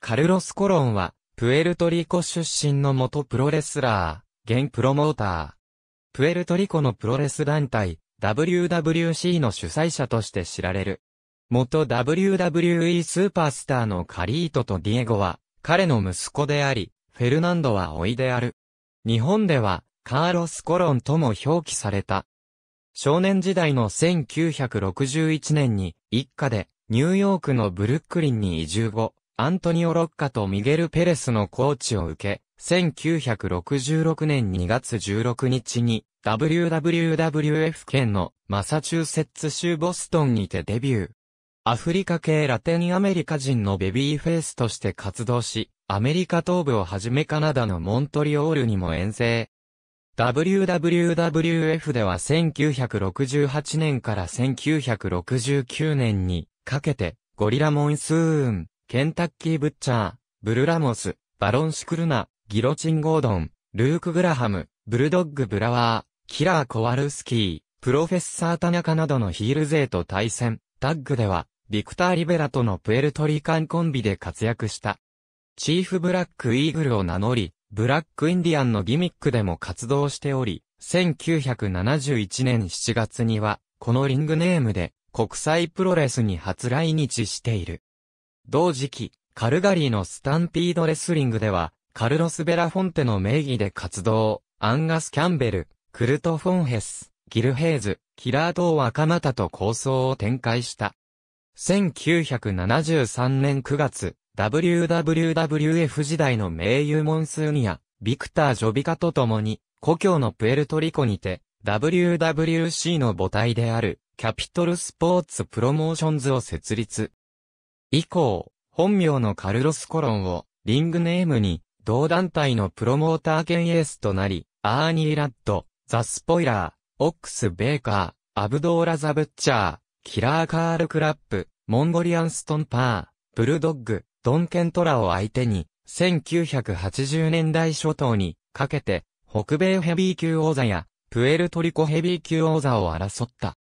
カルロス・コロンは、プエルトリコ出身の元プロレスラー、現プロモーター。プエルトリコのプロレス団体、WWC の主催者として知られる。元 WWE スーパースターのカリートとディエゴは、彼の息子であり、フェルナンドはいである。日本では、カーロス・コロンとも表記された。少年時代の1961年に、一家で、ニューヨークのブルックリンに移住後、アントニオ・ロッカとミゲル・ペレスのコーチを受け、1966年2月16日に WWWF 県のマサチューセッツ州ボストンにてデビュー。アフリカ系ラテンアメリカ人のベビーフェイスとして活動し、アメリカ東部をはじめカナダのモントリオールにも遠征。WWWF では1968年から1969年にかけてゴリラモンスーン、ケンタッキー・ブッチャー、ブルラモス、バロン・シクルナ、ギロチン・ゴードン、ルーク・グラハム、ブルドッグ・ブラワー、キラー・コワルスキー、プロフェッサー・タナカなどのヒール勢と対戦、タッグでは、ビクター・リベラとのプエルトリカンコンビで活躍した。チーフ・ブラック・イーグルを名乗り、ブラック・インディアンのギミックでも活動しており、1971年7月には、このリングネームで、国際プロレスに初来日している。同時期、カルガリーのスタンピードレスリングでは、カルロス・ベラフォンテの名義で活動、アンガス・キャンベル、クルト・フォンヘス、ギル・ヘイズ、キラー等若タと構想を展開した。1973年9月、WWF 時代の名優モンスーニア、ビクター・ジョビカと共に、故郷のプエルトリコにて、WWC の母体である、キャピトルスポーツプロモーションズを設立。以降、本名のカルロス・コロンをリングネームに同団体のプロモーター兼エースとなり、アーニー・ラッド、ザ・スポイラー、オックス・ベーカー、アブドーラ・ザ・ブッチャー、キラー・カール・クラップ、モンゴリアン・ストンパー、ブルドッグ、ドン・ケントラを相手に、1980年代初頭にかけて、北米ヘビー級王座や、プエルトリコヘビー級王座を争った。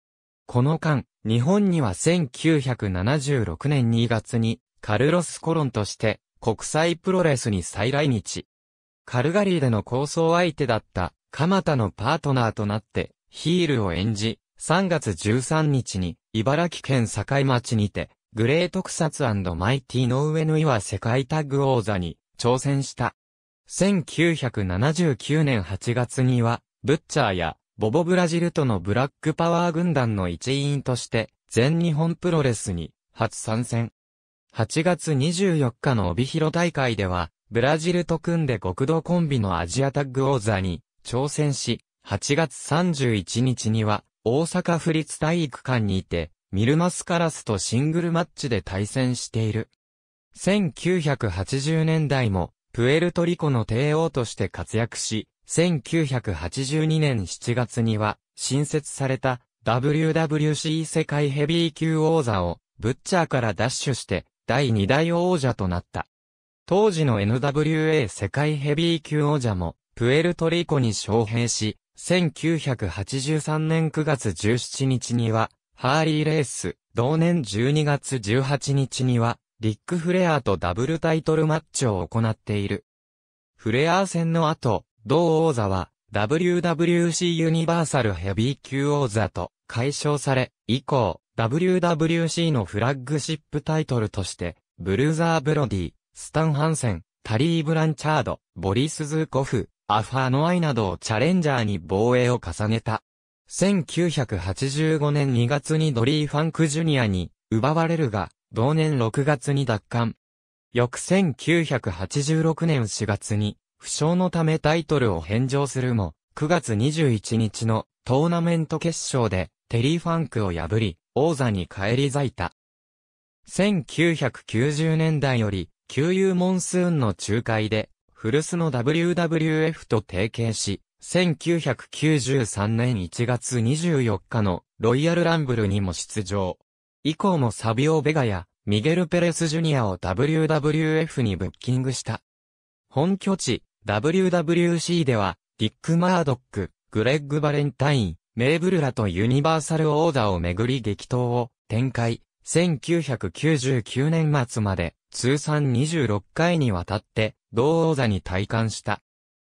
この間、日本には1976年2月に、カルロス・コロンとして、国際プロレスに再来日。カルガリーでの構想相手だった、鎌田のパートナーとなって、ヒールを演じ、3月13日に、茨城県境町にて、グレート草津マイティの上の岩世界タッグ王座に挑戦した。1979年8月には、ブッチャーやボボブラジルとのブラックパワー軍団の一員として、全日本プロレスに初参戦。8月24日の帯広大会では、ブラジルと組んで極道コンビのアジアタッグ王座に挑戦し、8月31日には、大阪府立体育館にいて、ミルマスカラスとシングルマッチで対戦している。1980年代も、プエルトリコの帝王として活躍し、1982年7月には、新設された WWC 世界ヘビー級王座を、ブッチャーから奪取して、第2代王者となった。当時の NWA 世界ヘビー級王者も、プエルトリコに招聘し、1983年9月17日には、ハーリーレース、同年12月18日には、リック・フレアとダブルタイトルマッチを行っている。フレアー戦の後、同王座は WWC ユニバーサルヘビー級王座と解消され、以降 WWC のフラッグシップタイトルとして、ブルーザー・ブロディ、スタン・ハンセン、タリー・ブランチャード、ボリス・ズーコフ、アファーノアイなどをチャレンジャーに防衛を重ねた。1985年2月にドリー・ファンク・ジュニアに奪われるが、同年6月に奪還。翌1986年4月に負傷のためタイトルを返上するも、9月21日のトーナメント決勝でテリー・ファンクを破り、王座に返り咲いた。1990年代より、旧友モンスーンの仲介で、古巣の WWF と提携し、1993年1月24日のロイヤルランブルにも出場。以降もサビオ・ベガやミゲル・ペレス・ジュニアを WWF にブッキングした。本拠地、WWC では、ディック・マードック、グレッグ・バレンタイン、メーブルラとユニバーサル・オーダーをめぐり激闘を展開、1999年末まで通算26回にわたって同王座に体感した。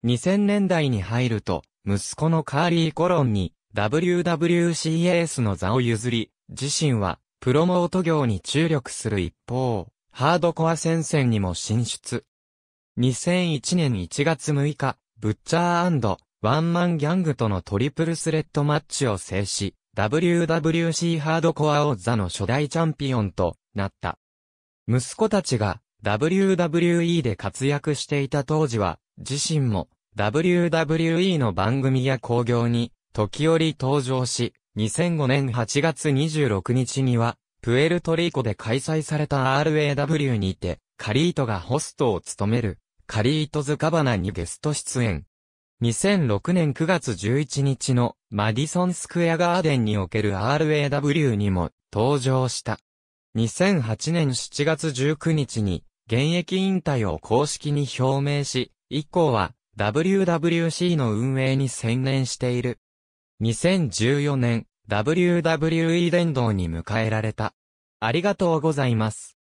2000年代に入ると、息子のカーリー・コロンに WWC エースの座を譲り、自身はプロモート業に注力する一方、ハードコア戦線にも進出。2001年1月6日、ブッチャーワンマンギャングとのトリプルスレッドマッチを制し、WWC ハードコア王座の初代チャンピオンとなった。息子たちが WWE で活躍していた当時は、自身も WWE の番組や興行に時折登場し、2005年8月26日には、プエルトリコで開催された RAW にて、カリートがホストを務める。カリートズ・カバナにゲスト出演。2006年9月11日のマディソン・スクエア・ガーデンにおける RAW にも登場した。2008年7月19日に現役引退を公式に表明し、以降は WWC の運営に専念している。2014年、WWE 殿堂に迎えられた。ありがとうございます。